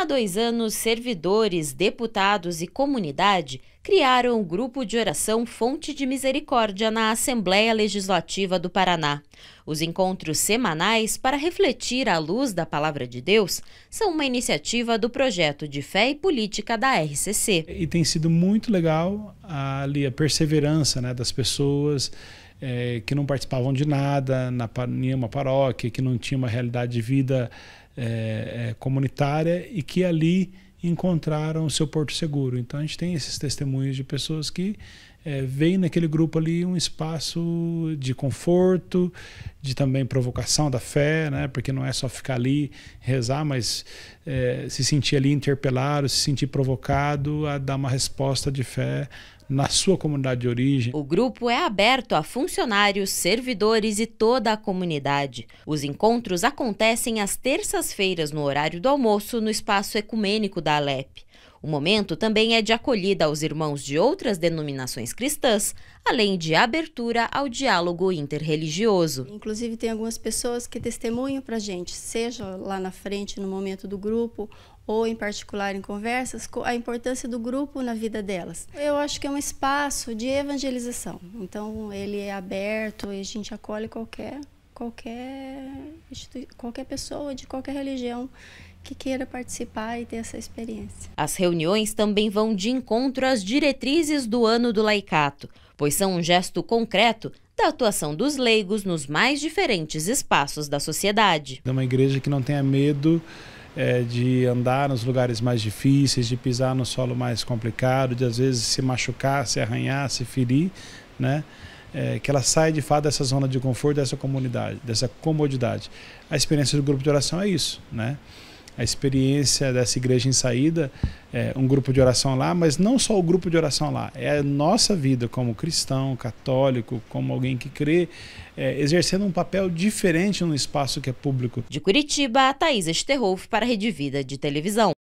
Há dois anos, servidores, deputados e comunidade criaram o grupo de oração Fonte de Misericórdia na Assembleia Legislativa do Paraná. Os encontros semanais para refletir à luz da Palavra de Deus são uma iniciativa do projeto de fé e política da RCC. E tem sido muito legal a, ali a perseverança né, das pessoas. É, que não participavam de nada, na, nenhuma paróquia, que não tinha uma realidade de vida é, é, comunitária e que ali encontraram o seu porto seguro. Então a gente tem esses testemunhos de pessoas que é, veem naquele grupo ali um espaço de conforto, de também provocação da fé, né? porque não é só ficar ali rezar, mas é, se sentir ali interpelado, se sentir provocado a dar uma resposta de fé na sua comunidade de origem. O grupo é aberto a funcionários, servidores e toda a comunidade. Os encontros acontecem às terças-feiras no horário do almoço no espaço ecumênico da Alep. O momento também é de acolhida aos irmãos de outras denominações cristãs, além de abertura ao diálogo interreligioso. Inclusive, tem algumas pessoas que testemunham para a gente, seja lá na frente, no momento do grupo, ou em particular em conversas, a importância do grupo na vida delas. Eu acho que é um espaço de evangelização, então ele é aberto e a gente acolhe qualquer, qualquer, qualquer pessoa de qualquer religião que queira participar e ter essa experiência. As reuniões também vão de encontro às diretrizes do ano do laicato, pois são um gesto concreto da atuação dos leigos nos mais diferentes espaços da sociedade. É uma igreja que não tenha medo é, de andar nos lugares mais difíceis, de pisar no solo mais complicado, de às vezes se machucar, se arranhar, se ferir, né? É, que ela saia de fato dessa zona de conforto, dessa comunidade, dessa comodidade. A experiência do grupo de oração é isso, né? a experiência dessa igreja em saída, é, um grupo de oração lá, mas não só o grupo de oração lá, é a nossa vida como cristão, católico, como alguém que crê, é, exercendo um papel diferente num espaço que é público. De Curitiba, Thaís Esterrolf para a Rede Vida de Televisão.